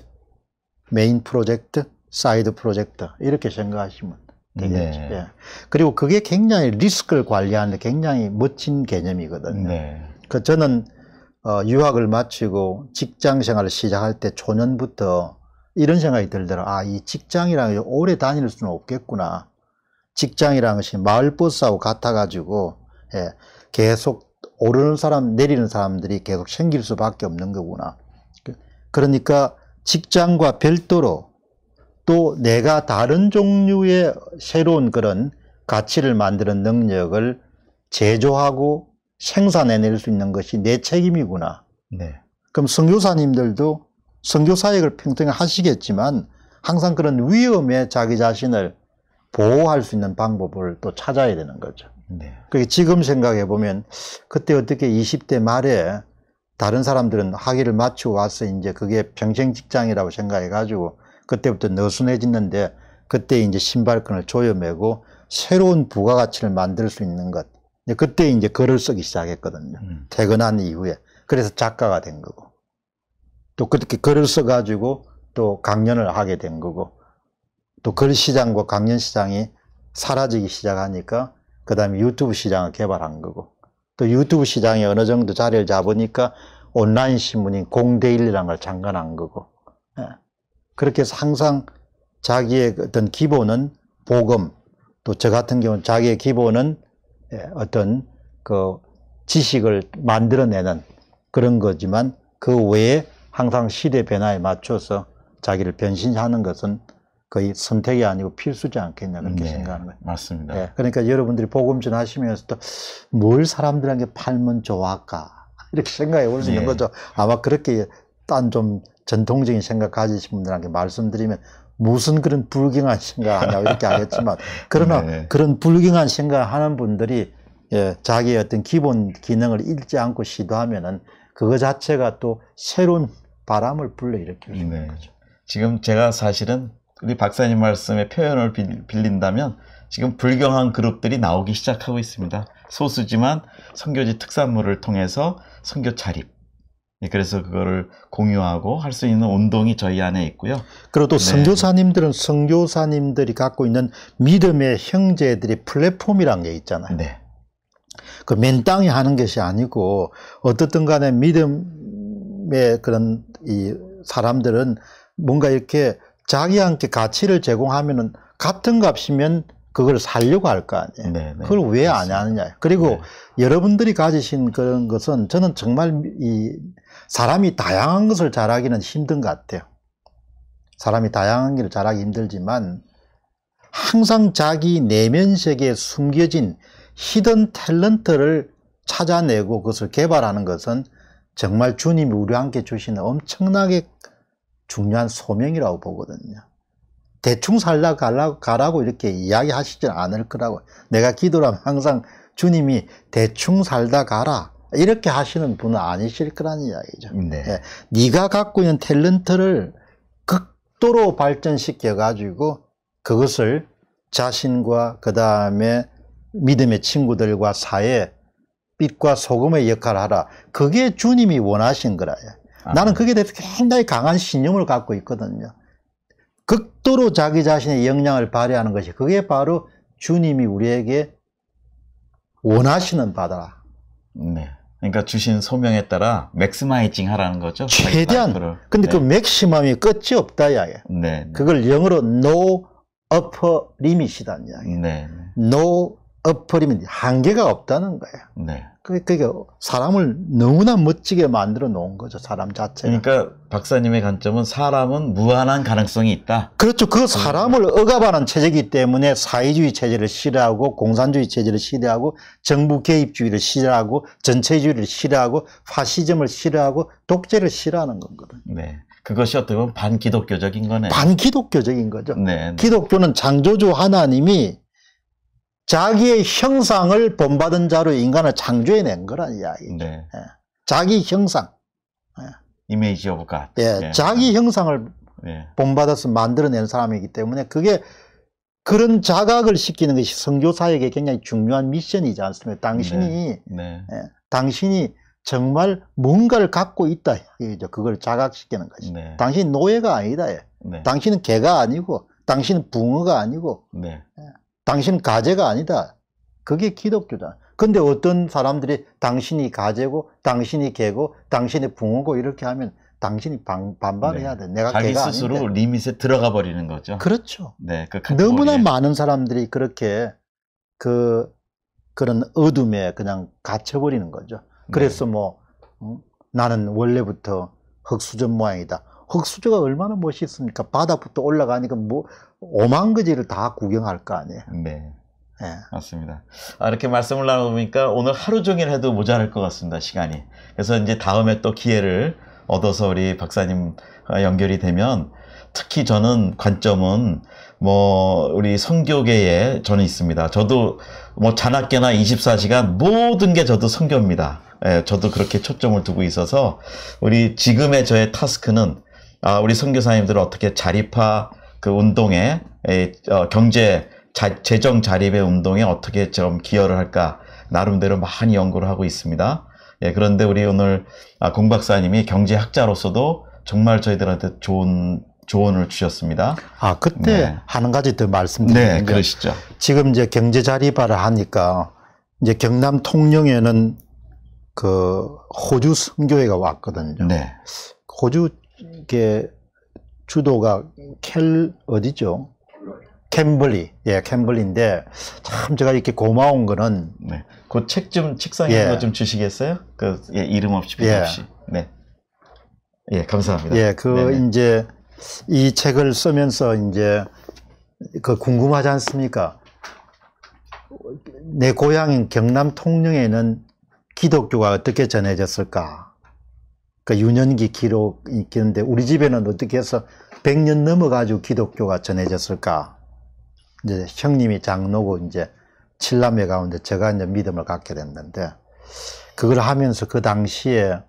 [SPEAKER 2] 메인 프로젝트, 사이드 프로젝트 이렇게 생각하시면 되겠죠. 네. 예. 그리고 그게 굉장히 리스크를 관리하는데 굉장히 멋진 개념이거든요. 네. 그 저는 어, 유학을 마치고 직장 생활을 시작할 때 초년부터 이런 생각이 들더라. 아, 이 직장이라는 게 오래 다닐 수는 없겠구나. 직장이라는 것이 마을버스하고 같아가지고, 예, 계속 오르는 사람 내리는 사람들이 계속 생길 수밖에 없는 거구나 그러니까 직장과 별도로 또 내가 다른 종류의 새로운 그런 가치를 만드는 능력을 제조하고 생산해낼 수 있는 것이 내 책임이구나 네. 그럼 성교사님들도성교사역을 평등히 하시겠지만 항상 그런 위험에 자기 자신을 보호할 수 있는 방법을 또 찾아야 되는 거죠 네. 그 지금 생각해 보면 그때 어떻게 20대 말에 다른 사람들은 학위를 맞추고 와서 이제 그게 평생 직장이라고 생각해 가지고 그때부터 느슨해지는데 그때 이제 신발끈을 조여매고 새로운 부가가치를 만들 수 있는 것. 그때 이제 글을 쓰기 시작했거든요. 음. 퇴근한 이후에. 그래서 작가가 된 거고. 또 그렇게 글을 써가지고 또 강연을 하게 된 거고. 또 글 시장과 강연 시장이 사라지기 시작하니까 그 다음에 유튜브 시장을 개발한 거고 또 유튜브 시장이 어느 정도 자리를 잡으니까 온라인 신문인 공대일이라는 걸 장관한 거고 예. 그렇게 해서 항상 자기의 어떤 기본은 복음 또 저 같은 경우는 자기의 기본은 예, 어떤 그 지식을 만들어내는 그런 거지만 그 외에 항상 시대 변화에 맞춰서 자기를 변신하는 것은 거의 선택이 아니고 필수지 않겠냐 그렇게 네, 생각하는 거예요. 맞습니다. 네, 그러니까 여러분들이 복음 전하시면서도 뭘사람들한테 팔면 좋을까 이렇게 생각해 올수 있는 네. 거죠. 아마 그렇게 딴 좀 전통적인 생각 가지신 분들한테 말씀드리면 무슨 그런 불경한 생각 하냐고 이렇게 하겠지만 그러나 네 그런 불경한 생각 하는 분들이 예, 자기의 어떤 기본 기능을 잃지 않고 시도하면은 그거 자체가 또 새로운 바람을 불러일으킬 수
[SPEAKER 1] 있는 네. 거죠. 지금 제가 사실은 우리 박사님 말씀의 표현을 빌린다면 지금 불경한 그룹들이 나오기 시작하고 있습니다. 소수지만 선교지 특산물을 통해서 선교 자립 예, 그래서 그거를 공유하고 할 수 있는 운동이 저희 안에 있고요. 그리고 또 네.
[SPEAKER 2] 선교사님들은 선교사님들이 갖고 있는 믿음의 형제들이 플랫폼이란 게 있잖아요. 네. 그맨 땅이 하는 것이 아니고 어떻든 간에 믿음의 그런 이 사람들은 뭔가 이렇게 자기한테 가치를 제공하면은 같은 값이면 그걸 살려고 할 거 아니에요. 네네. 네. 그걸 왜 안 하느냐. 그리고 네. 여러분들이 가지신 그런 것은 저는 정말 이 사람이 다양한 것을 잘하기는 힘든 것 같아요. 사람이 다양한 길을 잘하기 힘들지만 항상 자기 내면 세계에 숨겨진 히든 탤런트를 찾아내고 그것을 개발하는 것은 정말 주님이 우리와 함께 주시는 엄청나게 중요한 소명이라고 보거든요. 대충 살라 가라, 가라고 이렇게 이야기하시진 않을 거라고. 내가 기도하면 항상 주님이 대충 살다 가라. 이렇게 하시는 분은 아니실 거란 이야기죠. 네. 예. 네가 갖고 있는 탤런트를 극도로 발전시켜 가지고 그것을 자신과 그 다음에 믿음의 친구들과 사회 빛과 소금의 역할을 하라. 그게 주님이 원하신 거라요. 아. 나는 그게 대해서 굉장히 강한 신념을 갖고 있거든요. 극도로 자기 자신의 역량을 발휘하는 것이 그게 바로
[SPEAKER 1] 주님이 우리에게 원하시는 바다. 네. 그러니까 주신 소명에 따라 맥스마이징 하라는 거죠. 최대한. 근데 그 네. 그 맥시멈이
[SPEAKER 2] 끝이 없다 야예. 네, 네, 그걸 영어로 no upper limit이란 이야기. 네, 네. no upper limit 한계가 없다는 거예요. 네. 그러니까 사람을 너무나 멋지게 만들어 놓은 거죠 사람 자체가. 그러니까
[SPEAKER 1] 박사님의 관점은 사람은 무한한 가능성이 있다.
[SPEAKER 2] 그렇죠. 그 사람을 억압하는 체제이기 때문에 사회주의 체제를 싫어하고 공산주의 체제를 싫어하고 정부 개입주의를 싫어하고 전체주의를 싫어하고 파시즘을 싫어하고 독재를 싫어하는 거거든요.
[SPEAKER 1] 네. 그것이 어떻게
[SPEAKER 2] 보면 반기독교적인 거네 반기독교적인 거죠. 네, 네. 기독교는 창조주 하나님이 자기의 형상을 본받은 자로 인간을 창조해낸 거란 이야기. 네. 예. 자기 형상. 이미지 오브 갓. 예, 자기 예. 형상을 예. 본받아서 만들어낸 사람이기 때문에 그게 그런 자각을 시키는 것이 성교사에게 굉장히 중요한 미션이지 않습니까? 당신이 네. 네. 예, 당신이 정말 뭔가를 갖고 있다. 이죠 그걸 자각시키는 거지. 네. 당신 노예가 아니다. 예. 네. 당신은 개가 아니고, 당신은 붕어가 아니고, 네. 당신 가제가 아니다. 그게 기독교다. 근데 어떤 사람들이 당신이 가제고 당신이 개고 당신이 붕어고 이렇게 하면 당신이 방, 반발해야 네. 돼. 네. 내가 자기 스스로 아닌데.
[SPEAKER 1] 리밋에 들어가 버리는 거죠. 그렇죠. 네, 그
[SPEAKER 2] 너무나 많은 사람들이 그렇게 그 그런 어둠에 그냥 갇혀 버리는 거죠. 그래서 네. 뭐 음, 나는 원래부터 흑수전 모양이다. 흙수저가 얼마나 멋있습니까? 바닥부터 올라가니까 뭐 오만 가지를 다 구경할 거 아니에요.
[SPEAKER 1] 네. 예. 맞습니다. 아, 이렇게 말씀을 나눠보니까 오늘 하루 종일 해도 모자랄 것 같습니다, 시간이. 그래서 이제 다음에 또 기회를 얻어서 우리 박사님 아, 연결이 되면 특히 저는 관점은 뭐 우리 성교계에 저는 있습니다. 저도 뭐 자나깨나 24시간 모든 게 저도 성교입니다. 예, 저도 그렇게 초점을 두고 있어서 우리 지금의 저의 타스크는 아, 우리 선교사님들은 어떻게 자립화 그 운동에 에, 어, 경제 자, 재정 자립의 운동에 어떻게 좀 기여를 할까 나름대로 많이 연구를 하고 있습니다. 예, 그런데 우리 오늘 아, 공 박사님이 경제학자로서도 정말 저희들한테 좋은 조언을 주셨습니다. 아 그때 네. 한 가지 더 말씀드리면 네, 그러시죠.
[SPEAKER 2] 지금 이제 경제 자립화를 하니까 이제 경남 통영에는 그 호주 선교회가 왔거든요. 네. 호주 이게 주도가 켈 어디죠? 캠블리, 예, 캠블리인데 참 제가 이렇게 고마운 거는 네. 그책좀 책상에 예. 거좀 주시겠어요?
[SPEAKER 1] 그 예, 이름 없이 필요 예. 없이. 네. 예, 감사합니다. 예, 그 네네.
[SPEAKER 2] 이제 이 책을 쓰면서 이제 그 궁금하지 않습니까? 내 고향인 경남 통영에는 기독교가 어떻게 전해졌을까? 그 유년기 기록 이 있는데 우리 집에는 어떻게 해서 100년 넘어가지고 기독교가 전해졌을까? 이제 형님이 장로고 이제 칠남매 가운데 제가 이제 믿음을 갖게 됐는데 그걸 하면서 그 당시에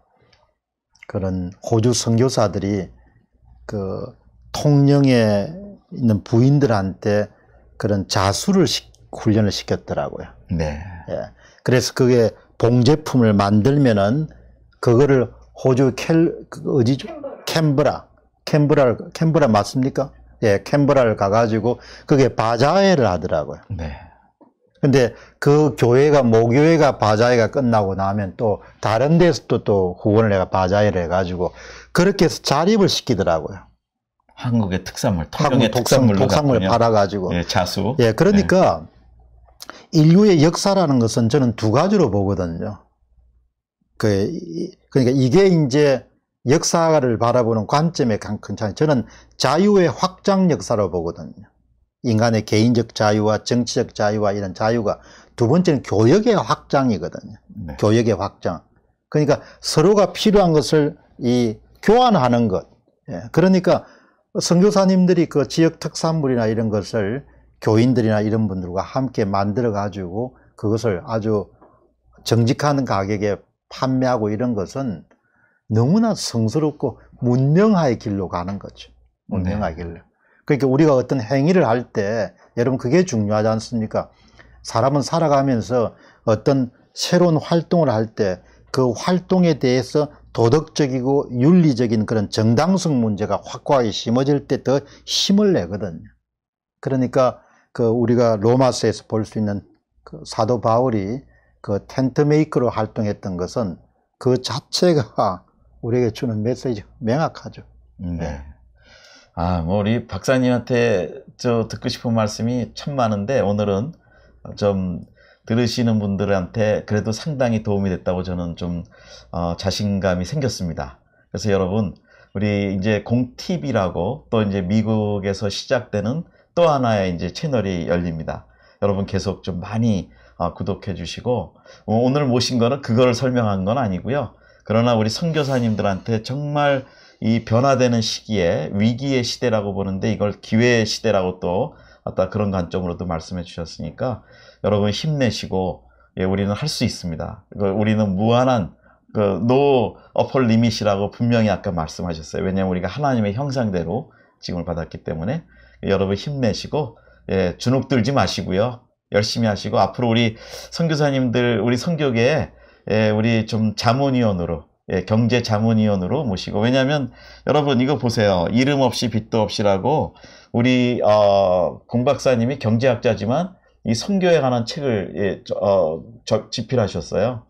[SPEAKER 2] 그런 호주 선교사들이 그 통영에 있는 부인들한테 그런 자수를 시, 훈련을 시켰더라고요. 네. 예. 그래서 그게 봉제품을 만들면은 그거를 호주 켈, 그 어디죠? 캔버라. 캔버라, 캔버라 맞습니까? 예, 캔버라를 가가지고 그게 바자회를 하더라고요. 네. 근데 그 교회가 모교회가 바자회가 끝나고 나면 또 다른 데서 또또 후원을 해가 바자회를 해가지고 그렇게 해서 자립을 시키더라고요.
[SPEAKER 1] 한국의 특산물, 한국의 독산물독산물 팔아가지고 예, 자수.
[SPEAKER 2] 예, 그러니까 네. 인류의 역사라는 것은 저는 두 가지로 보거든요. 그, 그러니까 이게 이제 역사를 바라보는 관점의 큰 차이. 저는 자유의 확장 역사로 보거든요. 인간의 개인적 자유와 정치적 자유와 이런 자유가 두 번째는 교역의 확장이거든요. 네. 교역의 확장. 그러니까 서로가 필요한 것을 이 교환하는 것. 예. 그러니까 선교사님들이 그 지역 특산물이나 이런 것을 교인들이나 이런 분들과 함께 만들어 가지고 그것을 아주 정직한 가격에 판매하고 이런 것은 너무나 성스럽고 문명화의 길로 가는 거죠. 문명화의 네. 길로. 그러니까 우리가 어떤 행위를 할때 여러분 그게 중요하지 않습니까? 사람은 살아가면서 어떤 새로운 활동을 할 때 그 활동에 대해서 도덕적이고 윤리적인 그런 정당성 문제가 확고하게 심어질 때 더 힘을 내거든요. 그러니까 그 우리가 로마서에서 볼 수 있는 그 사도 바울이 그 텐트 메이커로 활동했던 것은 그 자체가 우리에게 주는 메시지 명확하죠.
[SPEAKER 1] 네. 네. 아, 뭐 우리 박사님한테 저 듣고 싶은 말씀이 참 많은데 오늘은 좀 들으시는 분들한테 그래도 상당히 도움이 됐다고 저는 좀 어, 자신감이 생겼습니다. 그래서 여러분 우리 이제 공팁이라고 또 이제 미국에서 시작되는 또 하나의 이제 채널이 열립니다. 여러분 계속 좀 많이 어, 구독해 주시고 어, 오늘 모신 거는 그걸 설명한 건 아니고요. 그러나 우리 선교사님들한테 정말 이 변화되는 시기에 위기의 시대라고 보는데 이걸 기회의 시대라고 또 아까 그런 관점으로도 말씀해 주셨으니까 여러분 힘내시고 예, 우리는 할 수 있습니다. 그 우리는 무한한 그 노어 u 리밋이라고 분명히 아까 말씀하셨어요. 왜냐하면 우리가 하나님의 형상대로 지금을 받았기 때문에 여러분 힘내시고 예, 주눅 들지 마시고요. 열심히 하시고 앞으로 우리 선교사님들 우리 선교계에 예, 우리 좀 자문위원으로 예, 경제 자문위원으로 모시고 왜냐하면 여러분 이거 보세요 이름 없이 빚도 없이라고 우리 어, 공 박사님이 경제학자지만 이 선교에 관한 책을 예, 저, 어, 집필하셨어요.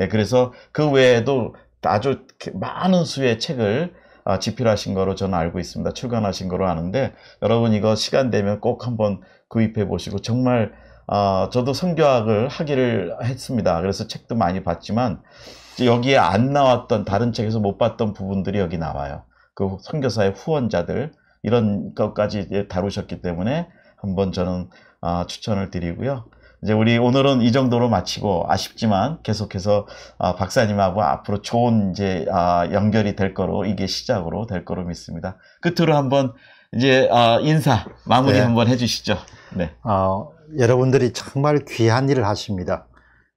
[SPEAKER 1] 예, 그래서 그 외에도 아주 그 많은 수의 책을 아, 집필하신 거로 저는 알고 있습니다. 출간하신 거로 아는데 여러분 이거 시간 되면 꼭 한번 구입해 보시고 정말 어, 저도 성교학을 하기를 했습니다. 그래서 책도 많이 봤지만 여기에 안 나왔던 다른 책에서 못 봤던 부분들이 여기 나와요. 그 선교사의 후원자들 이런 것까지 다루셨기 때문에 한번 저는 어, 추천을 드리고요. 이제 우리 오늘은 이 정도로 마치고 아쉽지만 계속해서 어, 박사님하고 앞으로 좋은 이제 아, 연결이 될 거로 이게 시작으로 될 거로 믿습니다. 끝으로 한번 이제 어, 인사 마무리 네. 한번 해주시죠. 네. 어,
[SPEAKER 2] 여러분들이 정말 귀한 일을 하십니다.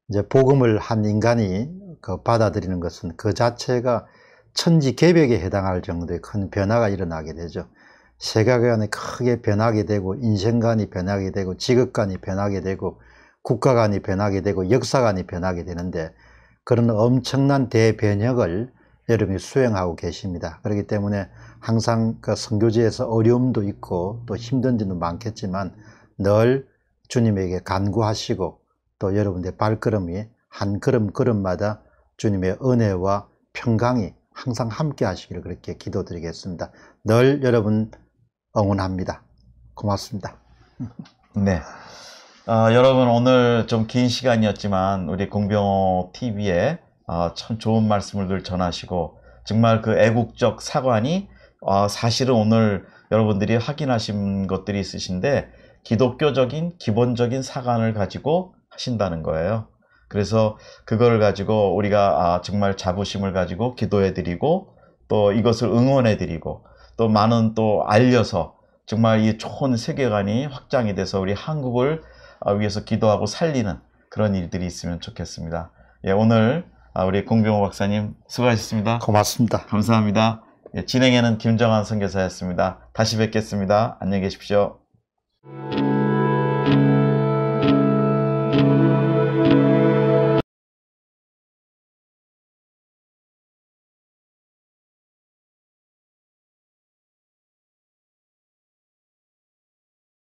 [SPEAKER 2] 이제 복음을 한 인간이 그 받아들이는 것은 그 자체가 천지 개벽에 해당할 정도의 큰 변화가 일어나게 되죠. 세계관이 크게 변하게 되고 인생관이 변하게 되고 지극관이 변하게 되고 국가관이 변하게 되고 역사관이 변하게 되는데 그런 엄청난 대변혁을 여러분이 수행하고 계십니다. 그렇기 때문에 항상 그 성교지에서 어려움도 있고 또 힘든 점도 많겠지만 늘 주님에게 간구하시고 또 여러분의 들 발걸음 이한 걸음 걸음마다 주님의 은혜와 평강이 항상 함께 하시기를 그렇게 기도드리겠습니다. 늘 여러분 응원합니다. 고맙습니다. 네.
[SPEAKER 1] 어, 여러분 오늘 좀 긴 시간이었지만 우리 공병호 TV에 어, 참 좋은 말씀을 늘 전하시고 정말 그 애국적 사관이 어, 사실은 오늘 여러분들이 확인하신 것들이 있으신데 기독교적인 기본적인 사관을 가지고 하신다는 거예요. 그래서 그걸 가지고 우리가 아, 정말 자부심을 가지고 기도해 드리고 또 이것을 응원해 드리고 또 많은 또 알려서 정말 이 좋은 세계관이 확장이 돼서 우리 한국을 아, 위해서 기도하고 살리는 그런 일들이 있으면 좋겠습니다. 예, 오늘 아, 우리 공병호 박사님 수고하셨습니다. 고맙습니다. 감사합니다. 예, 진행에는 김정환 선교사였습니다. 다시 뵙겠습니다. 안녕히 계십시오. Thank you.